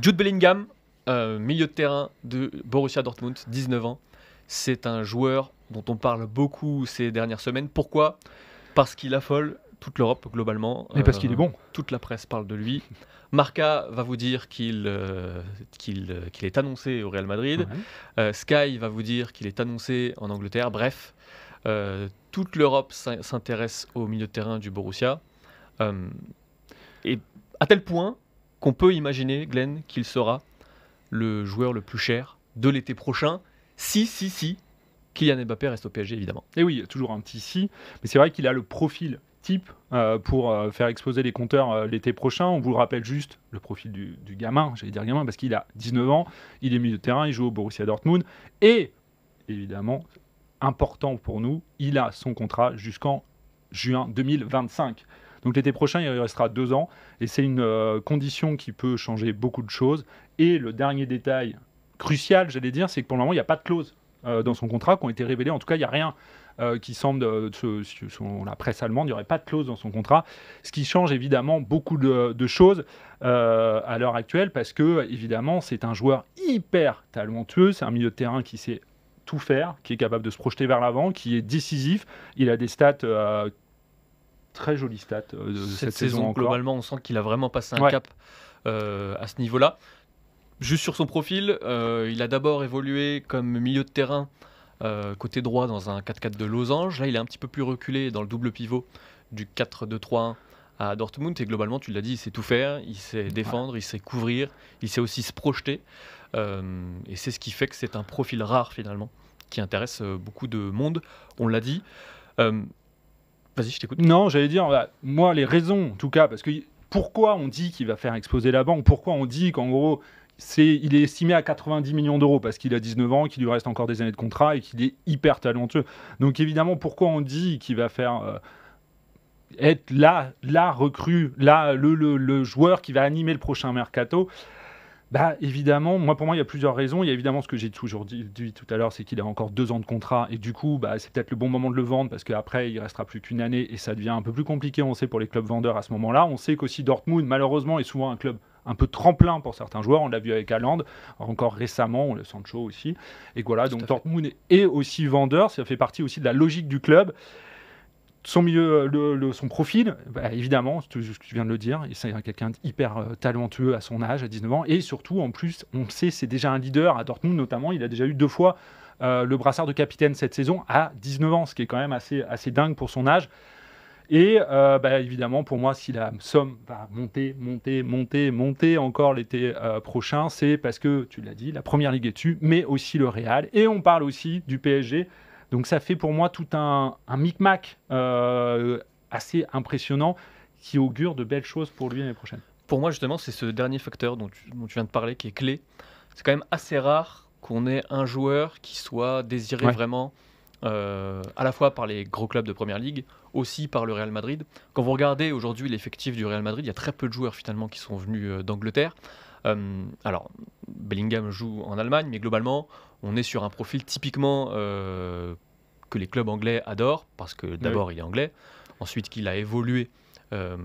Jude Bellingham, euh, milieu de terrain de Borussia Dortmund, 19 ans. C'est un joueur dont on parle beaucoup ces dernières semaines. Pourquoi Parce qu'il affole toute l'Europe globalement. Mais parce qu'il est euh, bon. Toute la presse parle de lui. Marca va vous dire qu'il euh, est annoncé au Real Madrid. Sky va vous dire qu'il est annoncé en Angleterre. Bref, toute l'Europe s'intéresse au milieu de terrain du Borussia. et à tel point qu'on peut imaginer, Glenn, qu'il sera le joueur le plus cher de l'été prochain, si, si, si, Kylian Mbappé reste au PSG, évidemment. Et oui, toujours un petit si, mais c'est vrai qu'il a le profil type euh, pour euh, faire exploser les compteurs euh, l'été prochain. On vous le rappelle juste, le profil du, du gamin, j'allais dire gamin, parce qu'il a 19 ans, il est milieu de terrain, il joue au Borussia Dortmund, et évidemment, important pour nous, il a son contrat jusqu'en juin 2025. Donc l'été prochain, il restera deux ans et c'est une euh, condition qui peut changer beaucoup de choses. Et le dernier détail crucial, j'allais dire, c'est que pour le moment, il n'y a pas de clause euh, dans son contrat qui ont été révélées. En tout cas, il n'y a rien. Euh, qui semble, euh, la presse allemande, il n'y aurait pas de clause dans son contrat, ce qui change évidemment beaucoup de, choses à l'heure actuelle, parce que évidemment c'est un joueur hyper talentueux, c'est un milieu de terrain qui sait tout faire, qui est capable de se projeter vers l'avant, qui est décisif, il a des stats très joli stat euh, de cette, saison. globalement, on sent qu'il a vraiment passé un cap euh, à ce niveau-là. Juste sur son profil, euh, il a d'abord évolué comme milieu de terrain côté droit dans un 4-4 de losange. Là, il est un petit peu plus reculé dans le double pivot du 4-2-3-1 à Dortmund. Et globalement, tu l'as dit, il sait tout faire, il sait défendre, il sait couvrir, il sait aussi se projeter. et c'est ce qui fait que c'est un profil rare finalement qui intéresse beaucoup de monde. On l'a dit. Vas-y, je t'écoute. Non, j'allais dire, bah, moi, les raisons, en tout cas, parce que pourquoi on dit qu'il va faire exploser la banque Pourquoi on dit qu'en gros, c'est, il est estimé à 90 millions d'euros parce qu'il a 19 ans, qu'il lui reste encore des années de contrat et qu'il est hyper talentueux. Donc évidemment, pourquoi on dit qu'il va faire euh, être là la recrue, là le, joueur qui va animer le prochain mercato bah, évidemment, moi pour moi il y a plusieurs raisons. Il y a évidemment ce que j'ai toujours dit, tout à l'heure, c'est qu'il a encore deux ans de contrat et du coup bah, c'est peut-être le bon moment de le vendre parce qu'après il restera plus qu'une année et ça devient un peu plus compliqué. On sait pour les clubs vendeurs à ce moment-là. On sait qu'aussi Dortmund malheureusement est souvent un club un peu tremplin pour certains joueurs. On l'a vu avec Allende encore récemment, on le Sancho aussi. Et voilà, donc Dortmund est aussi vendeur, ça fait partie aussi de la logique du club son profil, euh, le, son profil, bah, tu, viens de le dire, c'est quelqu'un hyper euh, talentueux à son âge, à 19 ans, et surtout, en plus, on sait, c'est déjà un leader à Dortmund notamment, il a déjà eu deux fois euh, le brassard de capitaine cette saison à 19 ans, ce qui est quand même assez, dingue pour son âge. Et bah, évidemment, pour moi, si la somme va monter, monter, monter, monter encore l'été prochain, c'est parce que, tu l'as dit, la Première Ligue est dessus, mais aussi le Real. Et on parle aussi du PSG donc ça fait pour moi tout un, micmac euh, assez impressionnant qui augure de belles choses pour lui l'année prochaine. Pour moi justement, c'est ce dernier facteur dont tu, viens de parler qui est clé. C'est quand même assez rare qu'on ait un joueur qui soit désiré vraiment euh, à la fois par les gros clubs de Première Ligue, aussi par le Real Madrid. Quand vous regardez aujourd'hui l'effectif du Real Madrid, il y a très peu de joueurs finalement qui sont venus euh, d'Angleterre. Euh, alors, Bellingham joue en Allemagne, mais globalement, on est sur un profil typiquement euh, que les clubs anglais adorent, parce que d'abord il est anglais, ensuite qu'il a évolué euh,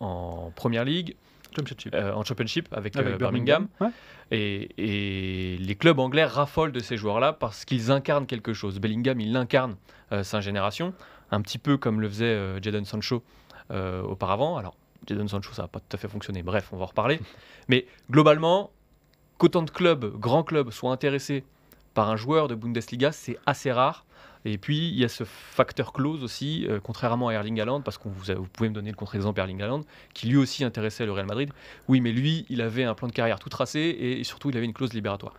en Première League, en Championship avec, Birmingham. Et, les clubs anglais raffolent de ces joueurs-là parce qu'ils incarnent quelque chose. Bellingham, il incarne sa génération, un petit peu comme le faisait Jadon Sancho auparavant. Alors, Jadon Sancho, ça n'a pas tout à fait fonctionné. Bref, on va en reparler. Mais globalement, qu'autant de clubs, grands clubs, soient intéressés par un joueur de Bundesliga, c'est assez rare. Et puis, il y a ce facteur close aussi, euh, contrairement à Erling Haaland, parce que vous, vous, pouvez me donner le contre-exemple Erling Haaland, qui lui aussi intéressait le Real Madrid. Oui, mais lui, il avait un plan de carrière tout tracé et surtout, il avait une clause libératoire.